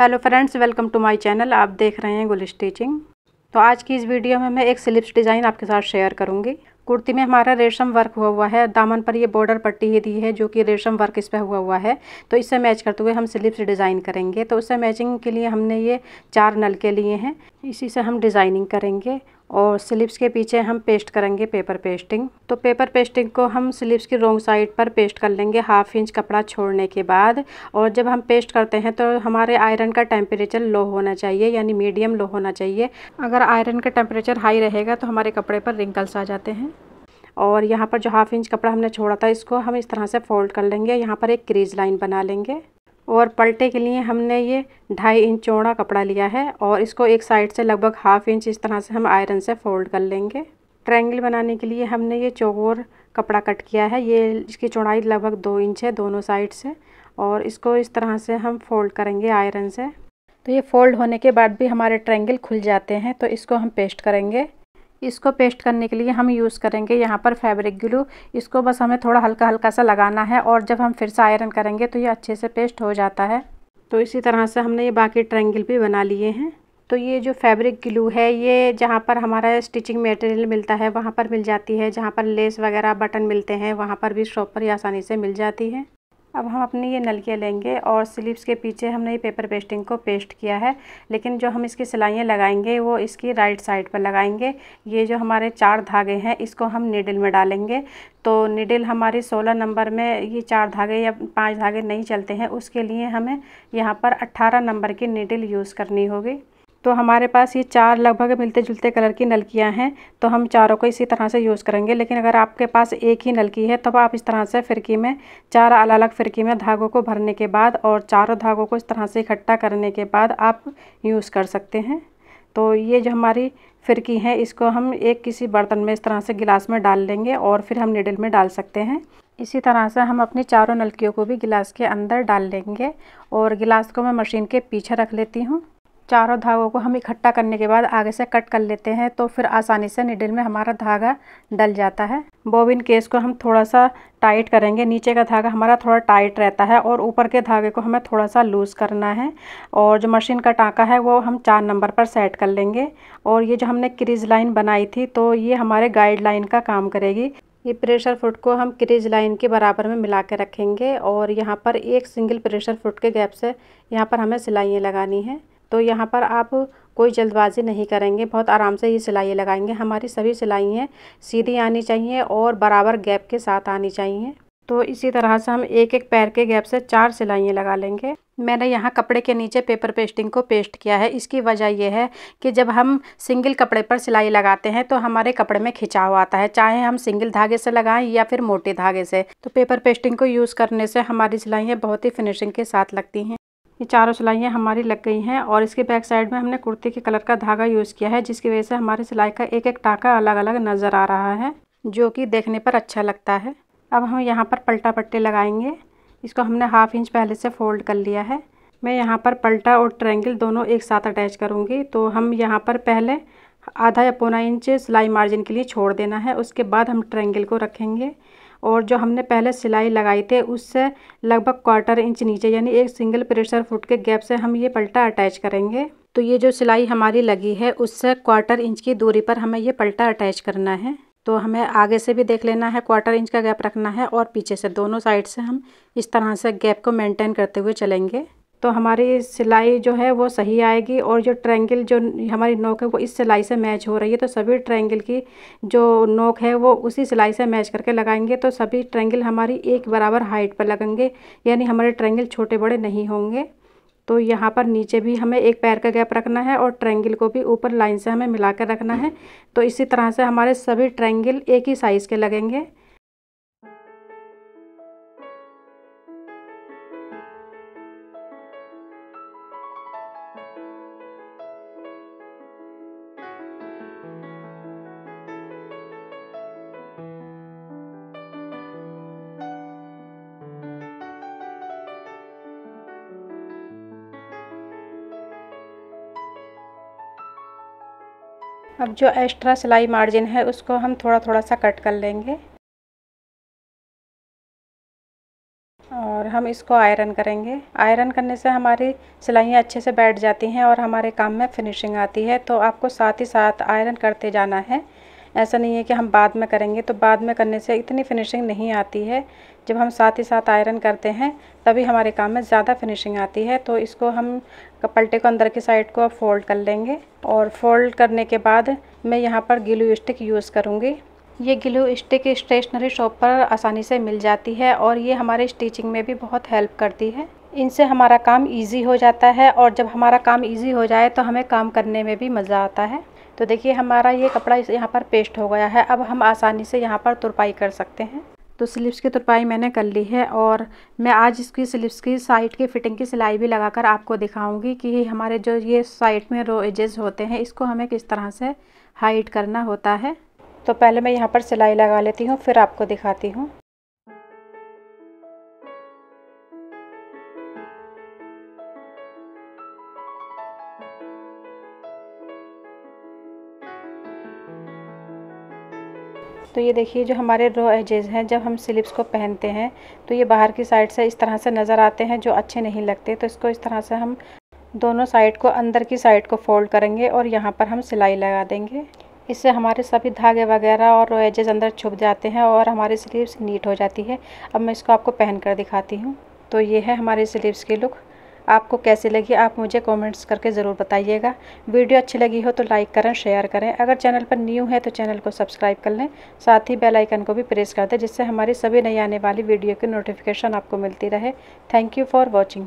hello friends welcome to my channel आप देख रहे हैं गुल स्टिचिंग तो आज की इस वीडियो में मैं एक स्लिप्स डिज़ाइन आपके साथ शेयर करूंगी कुर्ती में हमारा रेशम वर्क हुआ हुआ है दामन पर ये बॉर्डर पट्टी ही दी है जो कि रेशम वर्क इस पर हुआ हुआ है तो इससे मैच करते हुए हम स्लिप्स डिज़ाइन करेंगे तो उससे मैचिंग के लिए हमने ये चार नल लिए हैं इसी से हम डिज़ाइनिंग करेंगे और स्लिप्स के पीछे हम पेस्ट करेंगे पेपर पेस्टिंग तो पेपर पेस्टिंग को हम स्लिप्स की रोंग साइड पर पेस्ट कर लेंगे हाफ इंच कपड़ा छोड़ने के बाद और जब हम पेस्ट करते हैं तो हमारे आयरन का टेम्परेचर लो होना चाहिए यानी मीडियम लो होना चाहिए अगर आयरन का टेम्परेचर हाई रहेगा तो हमारे कपड़े पर रिंकल्स आ जाते हैं और यहाँ पर जो हाफ इंच कपड़ा हमने छोड़ा था इसको हम इस तरह से फोल्ड कर लेंगे यहाँ पर एक क्रीज लाइन बना लेंगे और पलटे के लिए हमने ये ढाई इंच चौड़ा कपड़ा लिया है और इसको एक साइड से लगभग हाफ इंच इस तरह से हम आयरन से फोल्ड कर लेंगे ट्रायंगल बनाने के लिए हमने ये चौकोर कपड़ा कट किया है ये इसकी चौड़ाई लगभग दो इंच है दोनों साइड से और इसको इस तरह से हम फोल्ड करेंगे आयरन से तो ये फोल्ड होने के बाद भी हमारे ट्रायंगल खुल जाते हैं तो इसको हम पेस्ट करेंगे इसको पेस्ट करने के लिए हम यूज़ करेंगे यहाँ पर फैब्रिक ग्लू इसको बस हमें थोड़ा हल्का हल्का सा लगाना है और जब हम फिर से आयरन करेंगे तो ये अच्छे से पेस्ट हो जाता है तो इसी तरह से हमने ये बाकी ट्रायंगल भी बना लिए हैं तो ये जो फैब्रिक ग्लू है ये जहाँ पर हमारा स्टिचिंग मटेरियल मिलता है वहाँ पर मिल जाती है जहाँ पर लेस वगैरह बटन मिलते हैं वहाँ पर भी शॉप पर आसानी से मिल जाती है अब हम अपनी ये नलकियाँ लेंगे और स्लीव्स के पीछे हमने ये पेपर पेस्टिंग को पेस्ट किया है लेकिन जो हम इसकी सिलाइयाँ लगाएंगे वो इसकी राइट साइड पर लगाएंगे ये जो हमारे चार धागे हैं इसको हम निडल में डालेंगे तो निडल हमारी सोलह नंबर में ये चार धागे या पांच धागे नहीं चलते हैं उसके लिए हमें यहाँ पर अट्ठारह नंबर की निडल यूज़ करनी होगी तो हमारे पास ये चार लगभग मिलते जुलते कलर की नलकियाँ हैं तो हम चारों को इसी तरह से यूज़ करेंगे लेकिन अगर आपके पास एक ही नलकी है तो आप इस तरह से फिरकी में चार अलग अलग फिरकी में धागों को भरने के बाद और चारों धागों को इस तरह से इकट्ठा करने के बाद आप यूज़ कर सकते हैं तो ये जो हमारी फिरकी है इसको हम एक किसी बर्तन में इस तरह से गिलास में डाल लेंगे और फिर हम निडल में डाल सकते हैं इसी तरह से हम अपनी चारों नलकियों को भी गिलास के अंदर डाल लेंगे और गिलास को मैं मशीन के पीछे रख लेती हूँ चारों धागों को हम इकट्ठा करने के बाद आगे से कट कर लेते हैं तो फिर आसानी से निडल में हमारा धागा डल जाता है बोबिन केस को हम थोड़ा सा टाइट करेंगे नीचे का धागा हमारा थोड़ा टाइट रहता है और ऊपर के धागे को हमें थोड़ा सा लूज़ करना है और जो मशीन का टाँका है वो हम चार नंबर पर सेट कर लेंगे और ये जो हमने क्रीज लाइन बनाई थी तो ये हमारे गाइड लाइन का काम करेगी ये प्रेशर फुट को हम क्रीज लाइन के बराबर में मिला के रखेंगे और यहाँ पर एक सिंगल प्रेशर फुट के गैप से यहाँ पर हमें सिलाइयाँ लगानी हैं तो यहाँ पर आप कोई जल्दबाजी नहीं करेंगे बहुत आराम से ये सिलाई लगाएंगे हमारी सभी सिलाइयाँ सीधी आनी चाहिए और बराबर गैप के साथ आनी चाहिए तो इसी तरह से हम एक एक पैर के गैप से चार सिलाइयाँ लगा लेंगे मैंने यहाँ कपड़े के नीचे पेपर पेस्टिंग को पेस्ट किया है इसकी वजह यह है कि जब हम सिंगल कपड़े पर सिलाई लगाते हैं तो हमारे कपड़े में खिंचाव आता है चाहे हम सिंगल धागे से लगाएं या फिर मोटे धागे से तो पेपर पेस्टिंग को यूज़ करने से हमारी सिलाइयाँ बहुत ही फिनिशिंग के साथ लगती हैं ये चारों सिलाइयाँ हमारी लग गई हैं और इसके बैक साइड में हमने कुर्ती के कलर का धागा यूज़ किया है जिसकी वजह से हमारे सिलाई का एक एक टाका अलग अलग नज़र आ रहा है जो कि देखने पर अच्छा लगता है अब हम यहाँ पर पलटा पट्टे लगाएंगे इसको हमने हाफ इंच पहले से फोल्ड कर लिया है मैं यहाँ पर पलटा और ट्रेंगल दोनों एक साथ अटैच करूँगी तो हम यहाँ पर पहले आधा या पौना इंच सिलाई मार्जिन के लिए छोड़ देना है उसके बाद हम ट्रेंगल को रखेंगे और जो हमने पहले सिलाई लगाई थी उससे लगभग क्वार्टर इंच नीचे यानी एक सिंगल प्रेशर फुट के गैप से हम ये पलटा अटैच करेंगे तो ये जो सिलाई हमारी लगी है उससे क्वार्टर इंच की दूरी पर हमें ये पलटा अटैच करना है तो हमें आगे से भी देख लेना है क्वार्टर इंच का गैप रखना है और पीछे से दोनों साइड से हम इस तरह से गैप को मेंटेन करते हुए चलेंगे तो हमारी सिलाई जो है वो सही आएगी और जो ट्रायंगल जो हमारी नोक है वो इस सिलाई से मैच हो रही है तो सभी ट्रैंगल की जो नोक है वो उसी सिलाई से मैच करके लगाएंगे तो सभी ट्रायंगल हमारी एक बराबर हाइट पर लगेंगे यानी हमारे ट्रायंगल छोटे बड़े नहीं होंगे तो यहाँ पर नीचे भी हमें एक पैर का गैप रखना है और ट्रायंगल को भी ऊपर लाइन से हमें मिला कर रखना है तो इसी तरह से हमारे सभी ट्रायंगल एक ही साइज़ के लगेंगे अब जो एक्स्ट्रा सिलाई मार्जिन है उसको हम थोड़ा थोड़ा सा कट कर लेंगे और हम इसको आयरन करेंगे आयरन करने से हमारी सिलाइयाँ अच्छे से बैठ जाती हैं और हमारे काम में फिनिशिंग आती है तो आपको साथ ही साथ आयरन करते जाना है ऐसा नहीं है कि हम बाद में करेंगे तो बाद में करने से इतनी फिनिशिंग नहीं आती है जब हम साथ ही साथ आयरन करते हैं तभी हमारे काम में ज़्यादा फिनिशिंग आती है तो इसको हम पलटे को अंदर की साइड को फोल्ड कर लेंगे और फोल्ड करने के बाद मैं यहाँ पर गिलू स्टिक यूज़ करूँगी ये ग्लू स्टिक स्टेशनरी शॉप पर आसानी से मिल जाती है और ये हमारे स्टिचिंग में भी बहुत हेल्प करती है इनसे हमारा काम इजी हो जाता है और जब हमारा काम इजी हो जाए तो हमें काम करने में भी मज़ा आता है तो देखिए हमारा ये कपड़ा इस यहाँ पर पेस्ट हो गया है अब हम आसानी से यहाँ पर तुरपाई कर सकते हैं तो स्लीव्स की तुरपाई मैंने कर ली है और मैं आज इसकी स्लीव्स की साइड की फ़िटिंग की सिलाई भी लगाकर आपको दिखाऊंगी कि हमारे जो ये साइड में रो एजेस होते हैं इसको हमें किस तरह से हाइट करना होता है तो पहले मैं यहाँ पर सिलाई लगा लेती हूँ फिर आपको दिखाती हूँ तो ये देखिए जो हमारे रो एजेज हैं जब हम स्लिप्स को पहनते हैं तो ये बाहर की साइड से इस तरह से नज़र आते हैं जो अच्छे नहीं लगते तो इसको इस तरह से हम दोनों साइड को अंदर की साइड को फोल्ड करेंगे और यहाँ पर हम सिलाई लगा देंगे इससे हमारे सभी धागे वगैरह और एजेज़ अंदर छुप जाते हैं और हमारी स्लीव्स नीट हो जाती है अब मैं इसको आपको पहन कर दिखाती हूँ तो ये है हमारे स्लीव्स की लुक आपको कैसी लगी आप मुझे कमेंट्स करके ज़रूर बताइएगा वीडियो अच्छी लगी हो तो लाइक करें शेयर करें अगर चैनल पर न्यू है तो चैनल को सब्सक्राइब कर लें साथ ही बेल आइकन को भी प्रेस कर दें जिससे हमारी सभी नई आने वाली वीडियो की नोटिफिकेशन आपको मिलती रहे थैंक यू फॉर वॉचिंग